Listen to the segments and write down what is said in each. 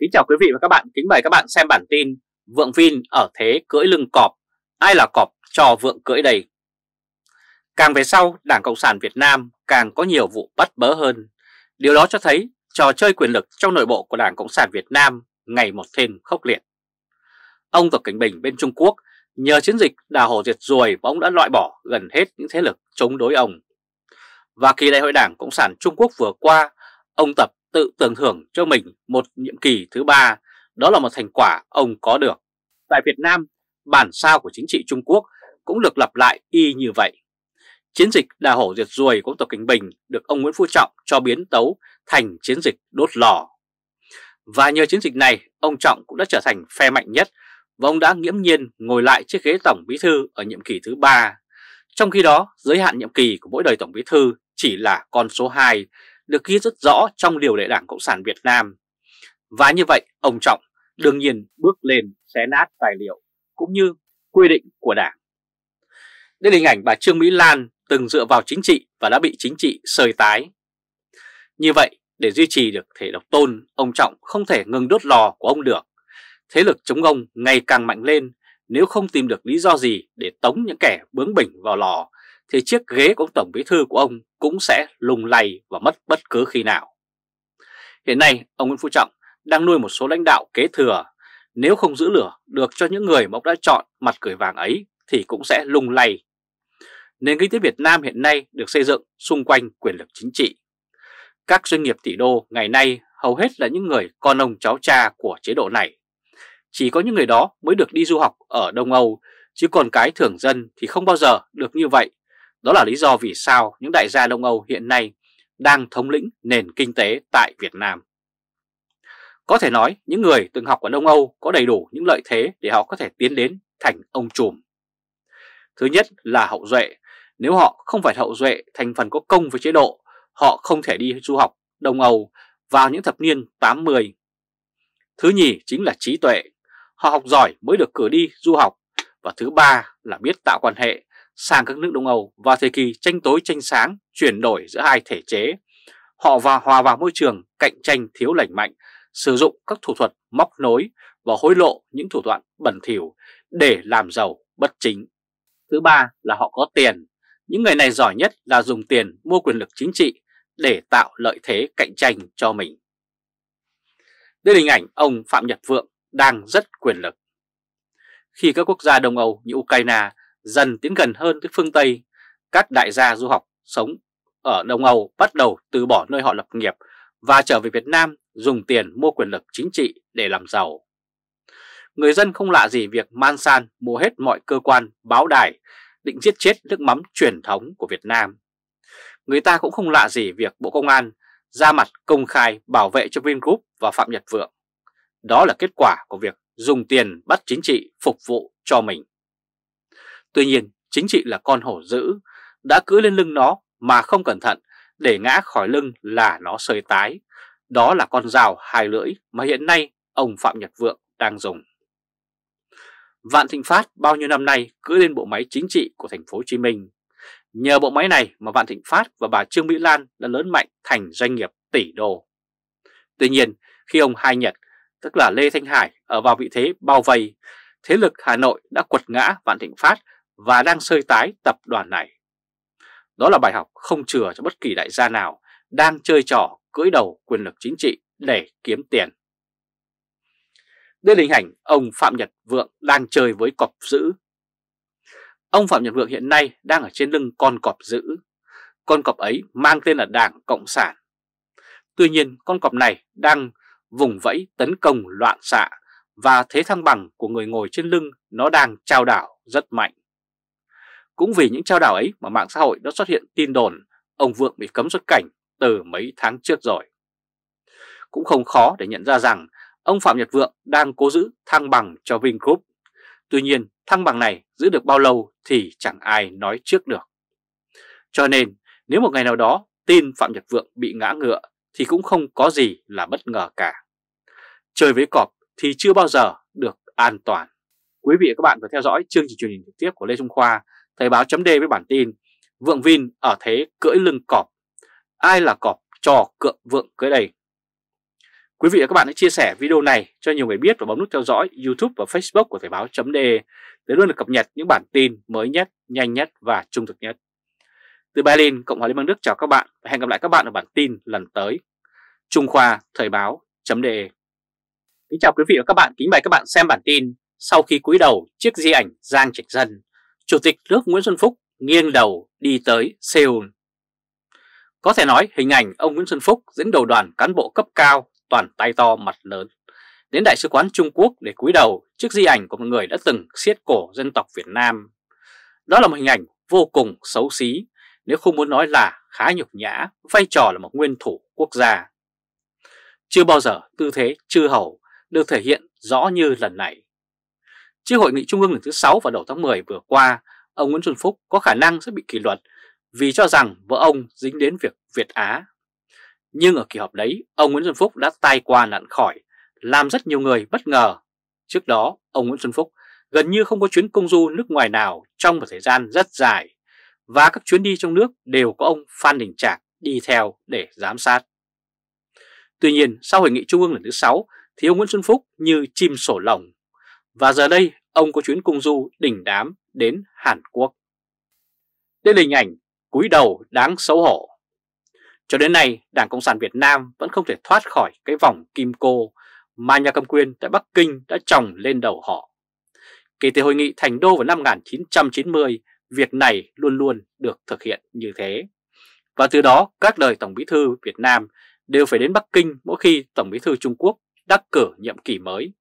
Kính chào quý vị và các bạn, kính mời các bạn xem bản tin Vượng Vin ở thế cưỡi lưng cọp, ai là cọp cho vượng cưỡi đầy Càng về sau, Đảng Cộng sản Việt Nam càng có nhiều vụ bắt bớ hơn Điều đó cho thấy trò chơi quyền lực trong nội bộ của Đảng Cộng sản Việt Nam ngày một thêm khốc liệt Ông Tập Cảnh Bình bên Trung Quốc nhờ chiến dịch đào hồ diệt ruồi mà ông đã loại bỏ gần hết những thế lực chống đối ông Và kỳ đại hội Đảng Cộng sản Trung Quốc vừa qua, ông Tập tự tưởng thưởng cho mình một nhiệm kỳ thứ ba, đó là một thành quả ông có được. Tại Việt Nam, bản sao của chính trị Trung Quốc cũng được lặp lại y như vậy. Chiến dịch đà hổ diệt ruồi của Tập Kinh Bình được ông Nguyễn Phú Trọng cho biến tấu thành chiến dịch đốt lò. Và nhờ chiến dịch này, ông Trọng cũng đã trở thành phe mạnh nhất và ông đã nghiễm nhiên ngồi lại chiếc ghế Tổng Bí Thư ở nhiệm kỳ thứ ba. Trong khi đó, giới hạn nhiệm kỳ của mỗi đời Tổng Bí Thư chỉ là con số 2, được ghi rất rõ trong điều lệ Đảng Cộng sản Việt Nam. Và như vậy, ông Trọng đương nhiên bước lên xé nát tài liệu cũng như quy định của Đảng. Đây là hình ảnh bà Trương Mỹ Lan từng dựa vào chính trị và đã bị chính trị sơi tái. Như vậy, để duy trì được thể độc tôn, ông Trọng không thể ngừng đốt lò của ông được. Thế lực chống ông ngày càng mạnh lên nếu không tìm được lý do gì để tống những kẻ bướng bỉnh vào lò thì chiếc ghế của ông Tổng Bí Thư của ông cũng sẽ lùng lầy và mất bất cứ khi nào. Hiện nay, ông Nguyễn Phú Trọng đang nuôi một số lãnh đạo kế thừa. Nếu không giữ lửa được cho những người mà ông đã chọn mặt cười vàng ấy thì cũng sẽ lùng lầy. Nền kinh tế Việt Nam hiện nay được xây dựng xung quanh quyền lực chính trị. Các doanh nghiệp tỷ đô ngày nay hầu hết là những người con ông cháu cha của chế độ này. Chỉ có những người đó mới được đi du học ở Đông Âu, chứ còn cái thường dân thì không bao giờ được như vậy đó là lý do vì sao những đại gia Đông Âu hiện nay đang thống lĩnh nền kinh tế tại Việt Nam. Có thể nói những người từng học ở Đông Âu có đầy đủ những lợi thế để họ có thể tiến đến thành ông trùm. Thứ nhất là hậu duệ. Nếu họ không phải hậu duệ thành phần có công với chế độ, họ không thể đi du học Đông Âu vào những thập niên 80. Thứ nhì chính là trí tuệ. Họ học giỏi mới được cử đi du học. Và thứ ba là biết tạo quan hệ sang các nước Đông Âu và thời kỳ tranh tối tranh sáng chuyển đổi giữa hai thể chế. Họ và hòa vào môi trường cạnh tranh thiếu lành mạnh, sử dụng các thủ thuật móc nối và hối lộ những thủ đoạn bẩn thỉu để làm giàu bất chính. Thứ ba là họ có tiền. Những người này giỏi nhất là dùng tiền mua quyền lực chính trị để tạo lợi thế cạnh tranh cho mình. Đây là hình ảnh ông Phạm Nhật Vượng đang rất quyền lực. Khi các quốc gia Đông Âu như Ukraine dần tiến gần hơn tới phương Tây, các đại gia du học sống ở Đông Âu bắt đầu từ bỏ nơi họ lập nghiệp và trở về Việt Nam dùng tiền mua quyền lực chính trị để làm giàu. Người dân không lạ gì việc man Mansan mua hết mọi cơ quan, báo đài, định giết chết nước mắm truyền thống của Việt Nam. Người ta cũng không lạ gì việc Bộ Công an ra mặt công khai bảo vệ cho Vingroup và Phạm Nhật Vượng. Đó là kết quả của việc dùng tiền bắt chính trị phục vụ cho mình. Tuy nhiên, chính trị là con hổ dữ, đã cưỡi lên lưng nó mà không cẩn thận, để ngã khỏi lưng là nó sơi tái. Đó là con rào hai lưỡi mà hiện nay ông Phạm Nhật Vượng đang dùng. Vạn Thịnh Phát bao nhiêu năm nay cưỡi lên bộ máy chính trị của thành phố Hồ Chí Minh. Nhờ bộ máy này mà Vạn Thịnh Phát và bà Trương Mỹ Lan đã lớn mạnh thành doanh nghiệp tỷ đô. Tuy nhiên, khi ông Hai Nhật, tức là Lê Thanh Hải ở vào vị thế bao vây, thế lực Hà Nội đã quật ngã Vạn Thịnh Phát và đang sơi tái tập đoàn này. Đó là bài học không chừa cho bất kỳ đại gia nào đang chơi trò cưỡi đầu quyền lực chính trị để kiếm tiền. Đây là hình ảnh ông Phạm Nhật Vượng đang chơi với cọp giữ. Ông Phạm Nhật Vượng hiện nay đang ở trên lưng con cọp giữ. Con cọp ấy mang tên là Đảng Cộng sản. Tuy nhiên con cọp này đang vùng vẫy tấn công loạn xạ và thế thăng bằng của người ngồi trên lưng nó đang trao đảo rất mạnh. Cũng vì những trao đảo ấy mà mạng xã hội đã xuất hiện tin đồn ông Vượng bị cấm xuất cảnh từ mấy tháng trước rồi. Cũng không khó để nhận ra rằng ông Phạm Nhật Vượng đang cố giữ thăng bằng cho Vingroup. Tuy nhiên, thăng bằng này giữ được bao lâu thì chẳng ai nói trước được. Cho nên, nếu một ngày nào đó tin Phạm Nhật Vượng bị ngã ngựa thì cũng không có gì là bất ngờ cả. Chơi với cọp thì chưa bao giờ được an toàn. Quý vị và các bạn vừa theo dõi chương trình truyền hình trực tiếp của Lê Trung Khoa Thời báo chấm với bản tin Vượng Vin ở thế cưỡi lưng cọp. Ai là cọp trò cựa vượng cưỡi đây Quý vị và các bạn hãy chia sẻ video này cho nhiều người biết và bấm nút theo dõi YouTube và Facebook của Thời báo chấm để luôn được cập nhật những bản tin mới nhất, nhanh nhất và trung thực nhất. Từ Berlin, Cộng hòa Liên bang Đức chào các bạn và hẹn gặp lại các bạn ở bản tin lần tới. Trung Khoa Thời báo chấm đề. Kính chào quý vị và các bạn, kính mời các bạn xem bản tin sau khi cúi đầu chiếc di ảnh Giang Trạch Dân Chủ tịch nước Nguyễn Xuân Phúc nghiêng đầu đi tới Seoul. Có thể nói hình ảnh ông Nguyễn Xuân Phúc dẫn đầu đoàn cán bộ cấp cao toàn tay to mặt lớn đến Đại sứ quán Trung Quốc để cúi đầu trước di ảnh của một người đã từng siết cổ dân tộc Việt Nam. Đó là một hình ảnh vô cùng xấu xí, nếu không muốn nói là khá nhục nhã, vai trò là một nguyên thủ quốc gia. Chưa bao giờ tư thế chư hầu được thể hiện rõ như lần này. Trước hội nghị trung ương lần thứ 6 vào đầu tháng 10 vừa qua, ông Nguyễn Xuân Phúc có khả năng sẽ bị kỷ luật vì cho rằng vợ ông dính đến việc Việt Á. Nhưng ở kỳ họp đấy, ông Nguyễn Xuân Phúc đã tai qua nạn khỏi, làm rất nhiều người bất ngờ. Trước đó, ông Nguyễn Xuân Phúc gần như không có chuyến công du nước ngoài nào trong một thời gian rất dài, và các chuyến đi trong nước đều có ông Phan Đình Trạc đi theo để giám sát. Tuy nhiên, sau hội nghị trung ương lần thứ 6 thì ông Nguyễn Xuân Phúc như chim sổ lồng. Và giờ đây ông có chuyến cung du đỉnh đám đến Hàn Quốc. Đây là hình ảnh cúi đầu đáng xấu hổ. Cho đến nay, Đảng Cộng sản Việt Nam vẫn không thể thoát khỏi cái vòng kim cô mà nhà cầm quyền tại Bắc Kinh đã trồng lên đầu họ. Kể từ hội nghị Thành Đô vào năm 1990, việc này luôn luôn được thực hiện như thế. Và từ đó, các đời Tổng bí thư Việt Nam đều phải đến Bắc Kinh mỗi khi Tổng bí thư Trung Quốc đắc cử nhiệm kỳ mới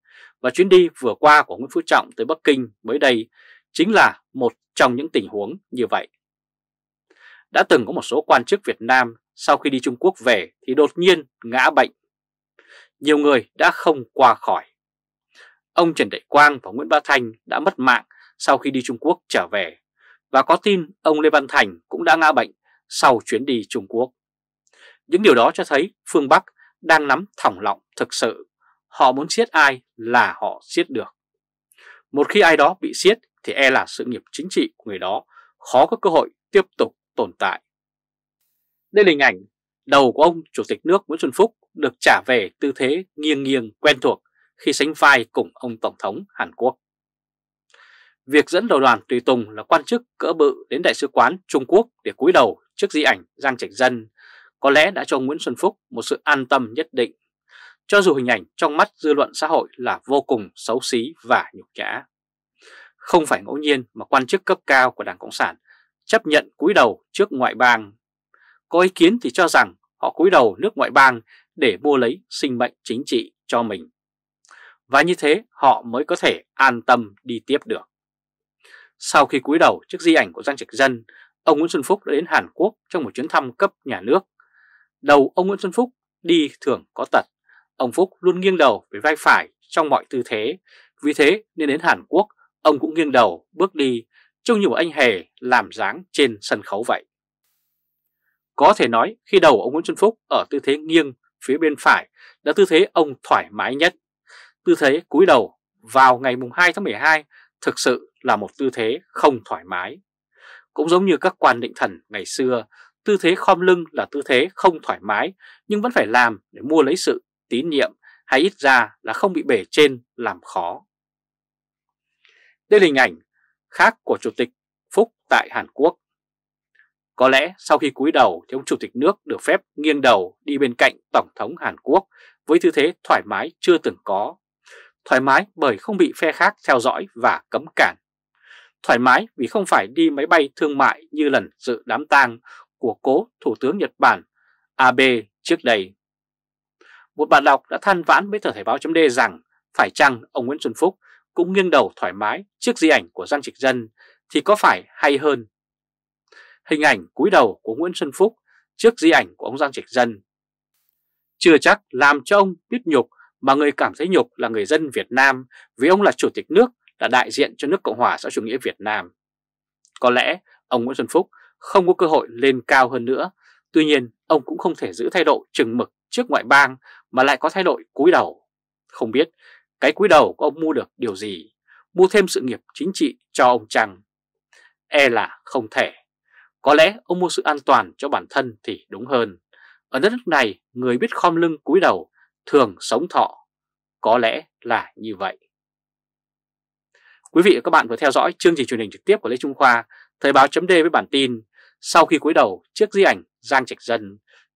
và chuyến đi vừa qua của Nguyễn Phú Trọng tới Bắc Kinh mới đây chính là một trong những tình huống như vậy. Đã từng có một số quan chức Việt Nam sau khi đi Trung Quốc về thì đột nhiên ngã bệnh. Nhiều người đã không qua khỏi. Ông Trần Đại Quang và Nguyễn Bá Thành đã mất mạng sau khi đi Trung Quốc trở về và có tin ông Lê Văn Thành cũng đã ngã bệnh sau chuyến đi Trung Quốc. Những điều đó cho thấy phương Bắc đang nắm thỏng lọng thực sự họ muốn siết ai là họ siết được. Một khi ai đó bị siết thì e là sự nghiệp chính trị của người đó khó có cơ hội tiếp tục tồn tại. Đây là hình ảnh đầu của ông Chủ tịch nước Nguyễn Xuân Phúc được trả về tư thế nghiêng nghiêng quen thuộc khi sánh vai cùng ông Tổng thống Hàn Quốc. Việc dẫn đầu đoàn tùy tùng là quan chức cỡ bự đến Đại sứ quán Trung Quốc để cúi đầu trước di ảnh Giang Trạch Dân có lẽ đã cho Nguyễn Xuân Phúc một sự an tâm nhất định cho dù hình ảnh trong mắt dư luận xã hội là vô cùng xấu xí và nhục nhã. Không phải ngẫu nhiên mà quan chức cấp cao của Đảng Cộng sản chấp nhận cúi đầu trước ngoại bang. Có ý kiến thì cho rằng họ cúi đầu nước ngoại bang để mua lấy sinh mệnh chính trị cho mình. Và như thế họ mới có thể an tâm đi tiếp được. Sau khi cúi đầu trước di ảnh của Giang Trạch Dân, ông Nguyễn Xuân Phúc đã đến Hàn Quốc trong một chuyến thăm cấp nhà nước. Đầu ông Nguyễn Xuân Phúc đi thường có tật Ông Phúc luôn nghiêng đầu về vai phải trong mọi tư thế, vì thế nên đến Hàn Quốc, ông cũng nghiêng đầu bước đi, trông như một anh hề làm dáng trên sân khấu vậy. Có thể nói khi đầu ông Nguyễn Xuân Phúc ở tư thế nghiêng phía bên phải là tư thế ông thoải mái nhất. Tư thế cúi đầu vào ngày 2 tháng 12 thực sự là một tư thế không thoải mái. Cũng giống như các quan định thần ngày xưa, tư thế khom lưng là tư thế không thoải mái nhưng vẫn phải làm để mua lấy sự tín nhiệm hay ít ra là không bị bể trên làm khó. Đây là hình ảnh khác của Chủ tịch Phúc tại Hàn Quốc. Có lẽ sau khi cúi đầu thì ông Chủ tịch nước được phép nghiêng đầu đi bên cạnh Tổng thống Hàn Quốc với tư thế thoải mái chưa từng có. Thoải mái bởi không bị phe khác theo dõi và cấm cản. Thoải mái vì không phải đi máy bay thương mại như lần dự đám tang của cố Thủ tướng Nhật Bản Abe trước đây. Một bạn đọc đã than vãn với tờ Thể báo chấm D rằng phải chăng ông Nguyễn Xuân Phúc cũng nghiêng đầu thoải mái trước di ảnh của Giang Trịch Dân thì có phải hay hơn. Hình ảnh cúi đầu của Nguyễn Xuân Phúc trước di ảnh của ông Giang Trịch Dân chưa chắc làm cho ông biết nhục mà người cảm thấy nhục là người dân Việt Nam vì ông là chủ tịch nước là đại diện cho nước Cộng hòa xã chủ nghĩa Việt Nam. Có lẽ ông Nguyễn Xuân Phúc không có cơ hội lên cao hơn nữa, tuy nhiên ông cũng không thể giữ thái độ chừng mực trước ngoại bang mà lại có thái độ cúi đầu. Không biết cái cúi đầu của ông mua được điều gì, mua thêm sự nghiệp chính trị cho ông chăng? E là không thể. Có lẽ ông mua sự an toàn cho bản thân thì đúng hơn. Ở đất nước này, người biết khom lưng cúi đầu thường sống thọ. Có lẽ là như vậy. Quý vị và các bạn vừa theo dõi chương trình truyền hình trực tiếp của Lê Trung Khoa, Thời báo chấm với bản tin Sau khi cúi đầu trước di ảnh Giang Trạch Dân,